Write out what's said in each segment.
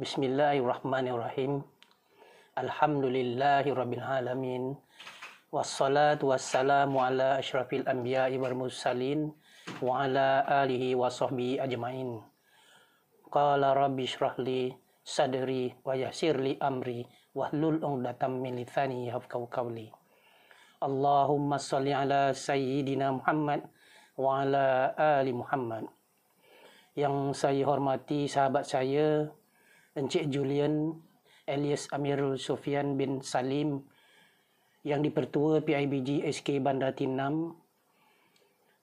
Bismillahirrahmanirrahim. Alhamdulillahi rabbil alamin. Wassalatu wassalamu ala asyrafil anbiya'i wal mursalin wa ala alihi wa sahbihi ajmain. Qala rabbi shrah sadri wa yassir amri wa hlul 'uqdatam min lisani yafqahu qawli. Allahumma salli ala sayyidina Muhammad wa ala ali Muhammad. Yang saya hormati sahabat saya Encik Julian alias Amirul Sofian bin Salim yang dipertua PIBG SK Bandar Tinam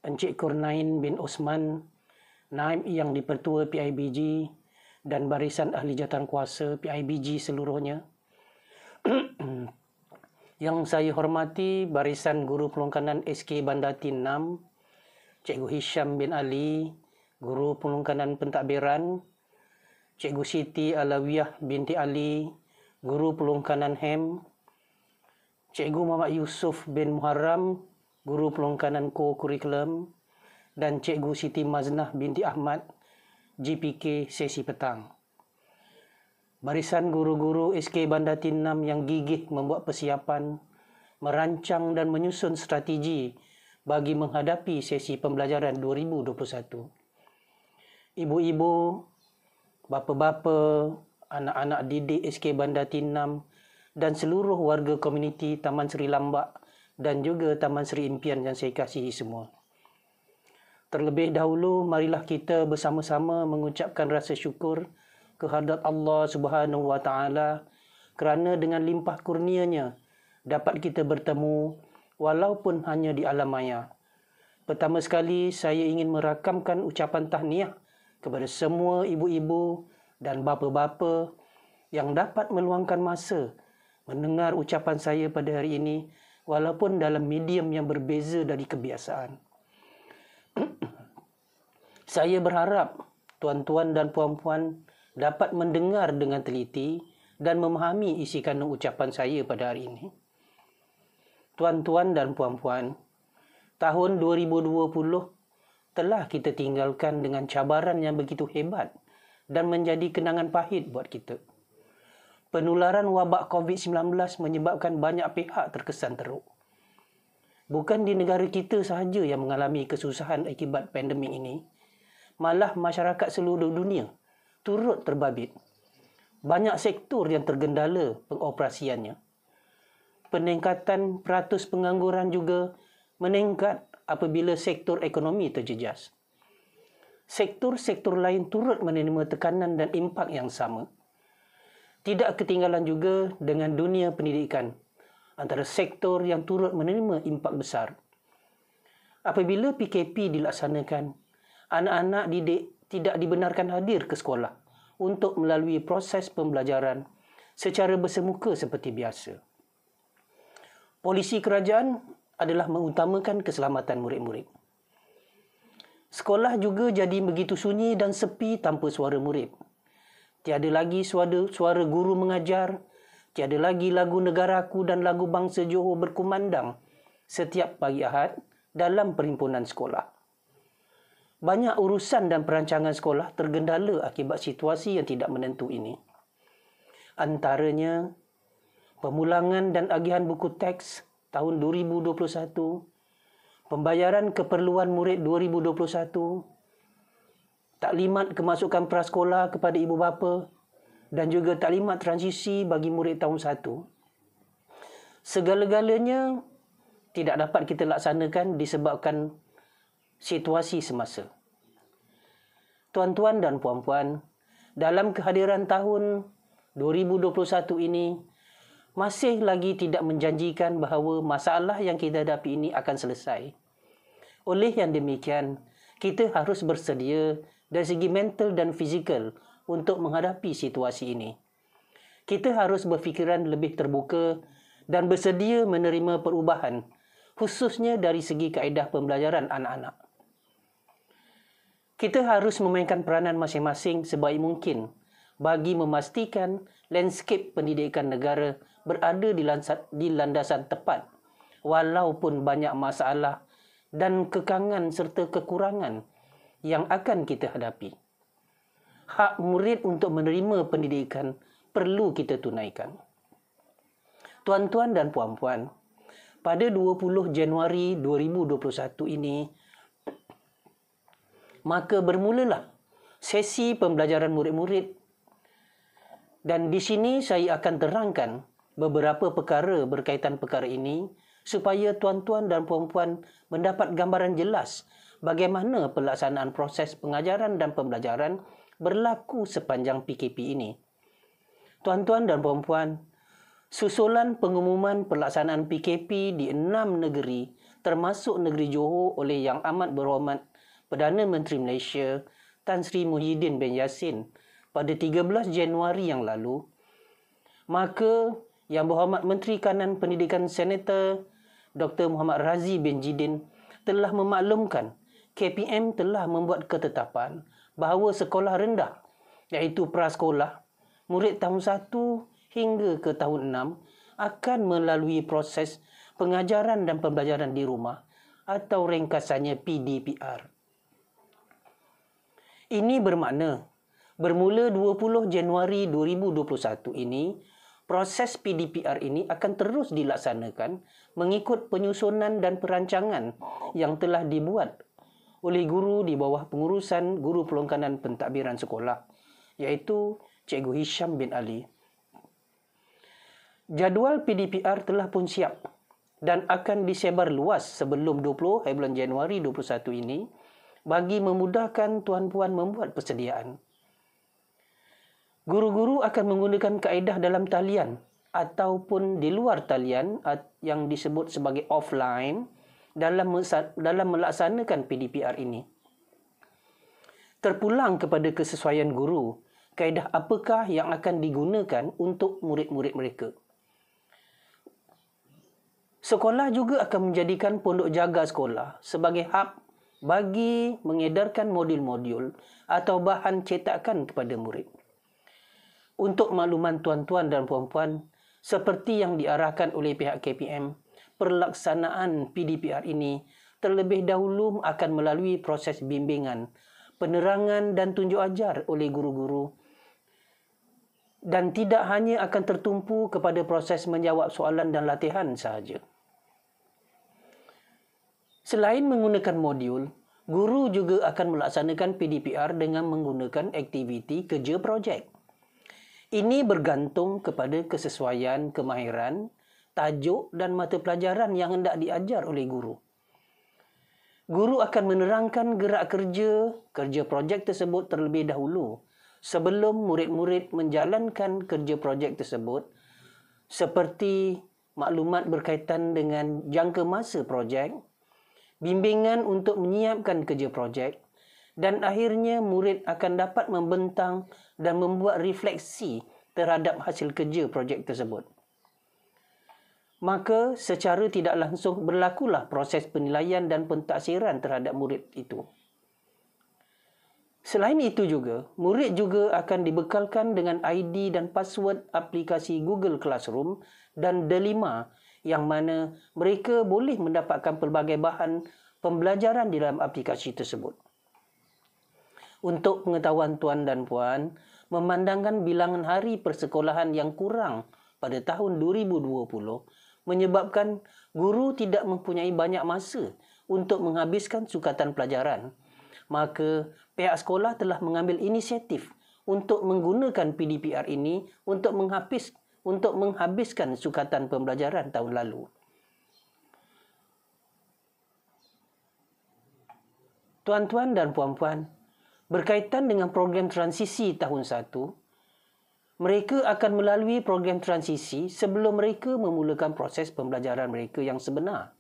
Encik Kurnain bin Osman Naim yang dipertua PIBG dan barisan ahli jatuh kuasa PIBG seluruhnya yang saya hormati barisan guru pelungkanan SK Bandar Tinam Cikgu Hisham bin Ali guru pelungkanan pentadbiran Cikgu Siti Alawiyah binti Ali, Guru Pelongkanan HEM, Cikgu Muhammad Yusuf bin Muharram, Guru Pelongkanan Ko Kurikulum, dan Cikgu Siti Maznah binti Ahmad, GPK sesi petang. Barisan guru-guru SK Bandar Tinam yang gigih membuat persiapan, merancang dan menyusun strategi bagi menghadapi sesi pembelajaran 2021. Ibu-ibu, bapa-bapa, anak-anak didik SK Bandar Tinam dan seluruh warga komuniti Taman Seri Lambak dan juga Taman Seri Impian yang saya kasihi semua. Terlebih dahulu, marilah kita bersama-sama mengucapkan rasa syukur kehadrat Allah Subhanahu Wa kerana dengan limpah kurnianya dapat kita bertemu walaupun hanya di alam maya. Pertama sekali, saya ingin merakamkan ucapan tahniah kepada semua ibu-ibu dan bapa-bapa yang dapat meluangkan masa mendengar ucapan saya pada hari ini walaupun dalam medium yang berbeza dari kebiasaan. saya berharap tuan-tuan dan puan-puan dapat mendengar dengan teliti dan memahami isi kandung ucapan saya pada hari ini. Tuan-tuan dan puan-puan, tahun 2020 telah kita tinggalkan dengan cabaran yang begitu hebat dan menjadi kenangan pahit buat kita. Penularan wabak COVID-19 menyebabkan banyak pihak terkesan teruk. Bukan di negara kita sahaja yang mengalami kesusahan akibat pandemik ini, malah masyarakat seluruh dunia turut terbabit. Banyak sektor yang tergendala pengoperasiannya. Peningkatan peratus pengangguran juga meningkat apabila sektor ekonomi terjejas. Sektor-sektor lain turut menerima tekanan dan impak yang sama. Tidak ketinggalan juga dengan dunia pendidikan antara sektor yang turut menerima impak besar. Apabila PKP dilaksanakan, anak-anak didik tidak dibenarkan hadir ke sekolah untuk melalui proses pembelajaran secara bersemuka seperti biasa. Polisi kerajaan adalah mengutamakan keselamatan murid-murid. Sekolah juga jadi begitu sunyi dan sepi tanpa suara murid. Tiada lagi suara, suara guru mengajar, tiada lagi lagu negaraku dan lagu bangsa Johor berkumandang setiap pagi Ahad dalam perhimpunan sekolah. Banyak urusan dan perancangan sekolah tergendala akibat situasi yang tidak menentu ini. Antaranya, pemulangan dan agihan buku teks – tahun 2021, pembayaran keperluan murid 2021, taklimat kemasukan prasekolah kepada ibu bapa dan juga taklimat transisi bagi murid tahun 1. Segala-galanya tidak dapat kita laksanakan disebabkan situasi semasa. Tuan-tuan dan puan-puan, dalam kehadiran tahun 2021 ini, masih lagi tidak menjanjikan bahawa masalah yang kita hadapi ini akan selesai. Oleh yang demikian, kita harus bersedia dari segi mental dan fizikal untuk menghadapi situasi ini. Kita harus berfikiran lebih terbuka dan bersedia menerima perubahan, khususnya dari segi kaedah pembelajaran anak-anak. Kita harus memainkan peranan masing-masing sebaik mungkin bagi memastikan landscape pendidikan negara berada di landasan, di landasan tepat walaupun banyak masalah dan kekangan serta kekurangan yang akan kita hadapi. Hak murid untuk menerima pendidikan perlu kita tunaikan. Tuan-tuan dan puan-puan, pada 20 Januari 2021 ini, maka bermulalah sesi pembelajaran murid-murid dan di sini saya akan terangkan beberapa perkara berkaitan perkara ini supaya tuan-tuan dan puan-puan mendapat gambaran jelas bagaimana pelaksanaan proses pengajaran dan pembelajaran berlaku sepanjang PKP ini. Tuan-tuan dan puan-puan, susulan pengumuman pelaksanaan PKP di enam negeri termasuk negeri Johor oleh Yang Amat Berhormat Perdana Menteri Malaysia Tan Sri Muhyiddin bin Yassin pada 13 Januari yang lalu, maka yang Berhormat Menteri Kanan Pendidikan Senator Dr. Muhammad Razi bin Jidin telah memaklumkan KPM telah membuat ketetapan bahawa sekolah rendah iaitu prasekolah murid tahun 1 hingga ke tahun 6 akan melalui proses pengajaran dan pembelajaran di rumah atau ringkasannya PDPR. Ini bermakna bermula 20 Januari 2021 ini proses PDPR ini akan terus dilaksanakan mengikut penyusunan dan perancangan yang telah dibuat oleh guru di bawah pengurusan Guru Pelongkanan Pentadbiran Sekolah iaitu Cikgu Hisham bin Ali. Jadual PDPR telah pun siap dan akan disebar luas sebelum 20 hari eh, bulan Januari 2021 ini bagi memudahkan tuan-puan membuat persediaan guru-guru akan menggunakan kaedah dalam talian ataupun di luar talian yang disebut sebagai offline dalam dalam melaksanakan PDPR ini. Terpulang kepada kesesuaian guru, kaedah apakah yang akan digunakan untuk murid-murid mereka? Sekolah juga akan menjadikan pondok jaga sekolah sebagai hub bagi mengedarkan modul-modul atau bahan cetakan kepada murid untuk makluman tuan-tuan dan puan-puan seperti yang diarahkan oleh pihak KPM, perlaksanaan PDPR ini terlebih dahulu akan melalui proses bimbingan, penerangan dan tunjuk ajar oleh guru-guru dan tidak hanya akan tertumpu kepada proses menjawab soalan dan latihan sahaja. Selain menggunakan modul, guru juga akan melaksanakan PDPR dengan menggunakan aktiviti kerja projek. Ini bergantung kepada kesesuaian, kemahiran, tajuk dan mata pelajaran yang hendak diajar oleh guru. Guru akan menerangkan gerak kerja, kerja projek tersebut terlebih dahulu sebelum murid-murid menjalankan kerja projek tersebut seperti maklumat berkaitan dengan jangka masa projek, bimbingan untuk menyiapkan kerja projek dan akhirnya murid akan dapat membentang dan membuat refleksi terhadap hasil kerja projek tersebut. Maka secara tidak langsung berlakulah proses penilaian dan pentaksiran terhadap murid itu. Selain itu juga, murid juga akan dibekalkan dengan ID dan password aplikasi Google Classroom dan Delima yang mana mereka boleh mendapatkan pelbagai bahan pembelajaran di dalam aplikasi tersebut. Untuk pengetahuan tuan dan puan, memandangkan bilangan hari persekolahan yang kurang pada tahun 2020 menyebabkan guru tidak mempunyai banyak masa untuk menghabiskan sukatan pelajaran, maka pihak sekolah telah mengambil inisiatif untuk menggunakan PDPR ini untuk menghabis untuk menghabiskan sukatan pembelajaran tahun lalu. Tuan-tuan dan puan-puan, berkaitan dengan program transisi tahun 1, mereka akan melalui program transisi sebelum mereka memulakan proses pembelajaran mereka yang sebenar.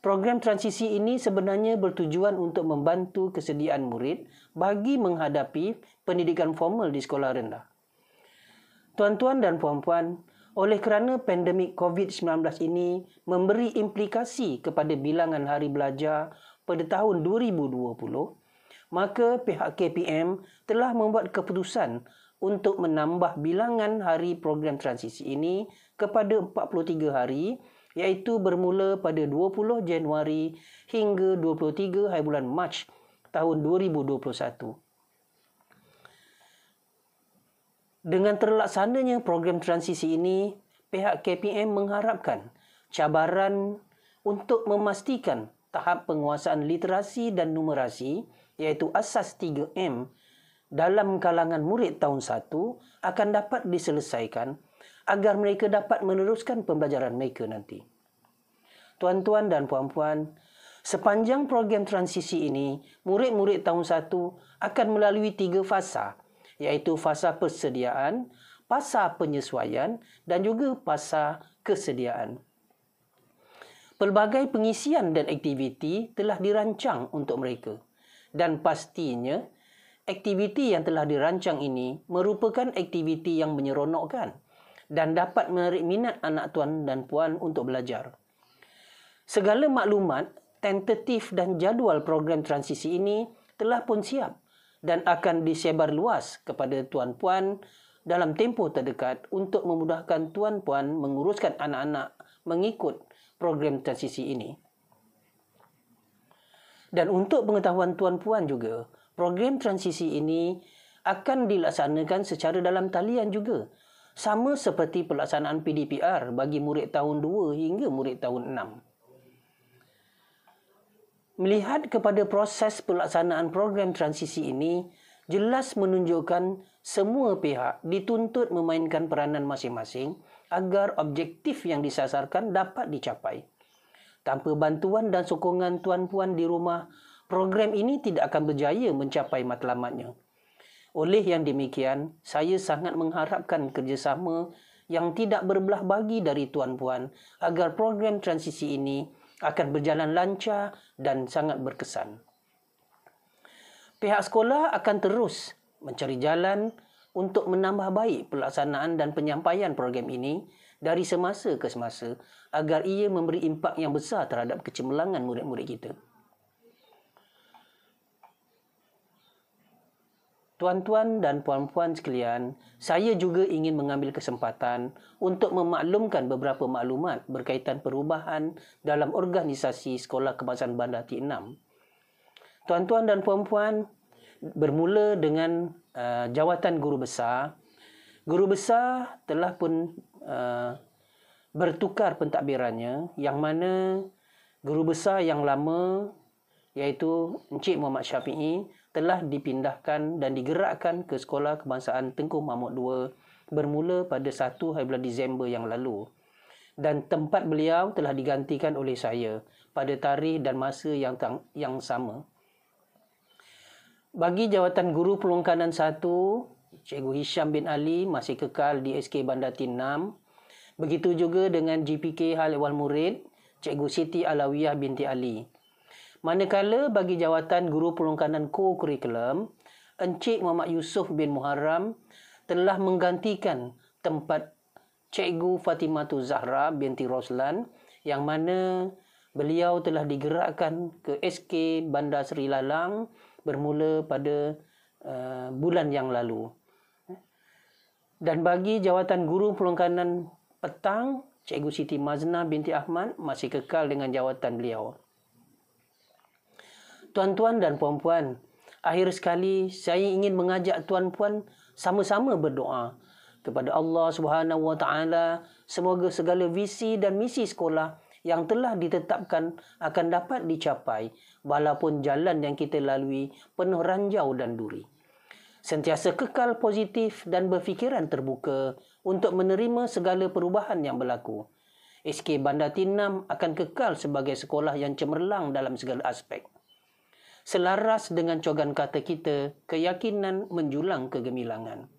Program transisi ini sebenarnya bertujuan untuk membantu kesediaan murid bagi menghadapi pendidikan formal di sekolah rendah. Tuan-tuan dan puan-puan, oleh kerana pandemik COVID-19 ini memberi implikasi kepada bilangan hari belajar pada tahun maka pihak KPM telah membuat keputusan untuk menambah bilangan hari program transisi ini kepada 43 hari iaitu bermula pada 20 Januari hingga 23 hari bulan Mac tahun 2021. Dengan terlaksananya program transisi ini, pihak KPM mengharapkan cabaran untuk memastikan tahap penguasaan literasi dan numerasi iaitu asas 3M dalam kalangan murid tahun 1 akan dapat diselesaikan agar mereka dapat meneruskan pembelajaran mereka nanti. Tuan-tuan dan puan-puan, sepanjang program transisi ini, murid-murid tahun 1 akan melalui tiga fasa iaitu fasa persediaan, fasa penyesuaian dan juga fasa kesediaan. Pelbagai pengisian dan aktiviti telah dirancang untuk mereka dan pastinya aktiviti yang telah dirancang ini merupakan aktiviti yang menyeronokkan dan dapat menarik minat anak tuan dan puan untuk belajar. Segala maklumat, tentatif dan jadual program transisi ini telah pun siap dan akan disebar luas kepada tuan puan dalam tempoh terdekat untuk memudahkan tuan puan menguruskan anak-anak mengikut program transisi ini. Dan untuk pengetahuan tuan-puan juga, program transisi ini akan dilaksanakan secara dalam talian juga. Sama seperti pelaksanaan PDPR bagi murid tahun 2 hingga murid tahun 6. Melihat kepada proses pelaksanaan program transisi ini, jelas menunjukkan semua pihak dituntut memainkan peranan masing-masing agar objektif yang disasarkan dapat dicapai tanpa bantuan dan sokongan tuan-puan di rumah, program ini tidak akan berjaya mencapai matlamatnya. Oleh yang demikian, saya sangat mengharapkan kerjasama yang tidak berbelah bagi dari tuan-puan agar program transisi ini akan berjalan lancar dan sangat berkesan. Pihak sekolah akan terus mencari jalan untuk menambah baik pelaksanaan dan penyampaian program ini dari semasa ke semasa agar ia memberi impak yang besar terhadap kecemerlangan murid-murid kita. Tuan-tuan dan puan-puan sekalian, saya juga ingin mengambil kesempatan untuk memaklumkan beberapa maklumat berkaitan perubahan dalam organisasi Sekolah Kebangsaan Bandar T6. Tuan-tuan dan puan-puan, bermula dengan uh, jawatan guru besar, guru besar telah pun Uh, bertukar pentadbirannya yang mana guru besar yang lama iaitu Encik Muhammad Syafi'i telah dipindahkan dan digerakkan ke Sekolah Kebangsaan Tengku Mahmud II bermula pada 1 hari bulan Disember yang lalu dan tempat beliau telah digantikan oleh saya pada tarikh dan masa yang yang sama bagi jawatan guru pelongkanan Cikgu Hisham bin Ali masih kekal di SK Bandar Tin Begitu juga dengan GPK Hal Ehwal Murid, Cikgu Siti Alawiyah binti Ali. Manakala bagi jawatan guru pelongkanan kurikulum, Encik Muhammad Yusuf bin Muharram telah menggantikan tempat Cikgu Fatimatu Zahra binti Roslan yang mana beliau telah digerakkan ke SK Bandar Seri Lalang bermula pada uh, bulan yang lalu dan bagi jawatan guru pelongkanan petang, Cikgu Siti Mazna binti Ahmad masih kekal dengan jawatan beliau. Tuan-tuan dan puan-puan, akhir sekali saya ingin mengajak tuan-puan sama-sama berdoa kepada Allah Subhanahu Wa Taala semoga segala visi dan misi sekolah yang telah ditetapkan akan dapat dicapai walaupun jalan yang kita lalui penuh ranjau dan duri sentiasa kekal positif dan berfikiran terbuka untuk menerima segala perubahan yang berlaku. SK Bandar Tinam akan kekal sebagai sekolah yang cemerlang dalam segala aspek. Selaras dengan cogan kata kita, keyakinan menjulang kegemilangan.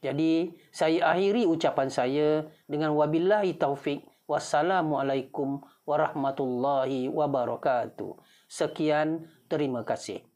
Jadi, saya akhiri ucapan saya dengan wabillahi taufik. Wassalamualaikum warahmatullahi wabarakatuh. Sekian, terima kasih.